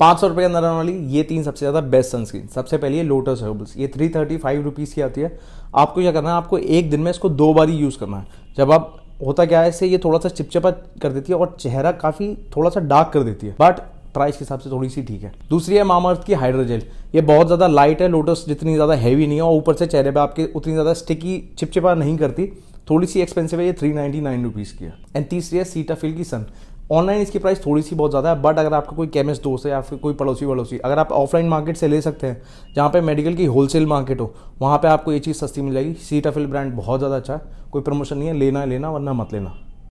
पाँच सौ रुपये के अंदर आने वाली ये तीन सबसे ज़्यादा बेस्ट सनस्क्रीन सबसे पहले ये लोटस हर्बल्स ये थ्री थर्टी फाइव रुपीज़ की आती है आपको क्या करना है आपको एक दिन में इसको दो बार ही यूज़ करना है जब आप होता क्या है इससे ये थोड़ा सा चिपचिपा कर देती है और चेहरा काफ़ी थोड़ा सा डार्क कर देती है बट प्राइस के हिसाब से थोड़ी सी ठीक है दूसरी है मामर्थ की हाइड्रोजेल ये बहुत ज़्यादा लाइट है लोटस जितनी ज़्यादा हैवी नहीं है और ऊपर से चेहरे पर आपके उतनी ज़्यादा स्टिकी चिपचिपा नहीं करती थोड़ी सी एक्सपेंसिव है ये थ्री नाइन्टी नाइन रुपीज़ की है एंड तीसरी है सीटाफिल की सन ऑनलाइन इसकी प्राइस थोड़ी सी बहुत ज़्यादा है बट अगर आपका कोई केमिस्ट दोस्त है या फिर कोई पड़ोसी वड़ोसी अगर आप ऑफलाइन मार्केट से ले सकते हैं जहाँ पे मेडिकल की होलसेल मार्केट हो वहाँ पे आपको ये चीज़ सस्ती मिल जाएगी सीटाफिल ब्रांड बहुत ज़्यादा अच्छा है कोई प्रमोशन नहीं है लेना है लेना वरना मत लेना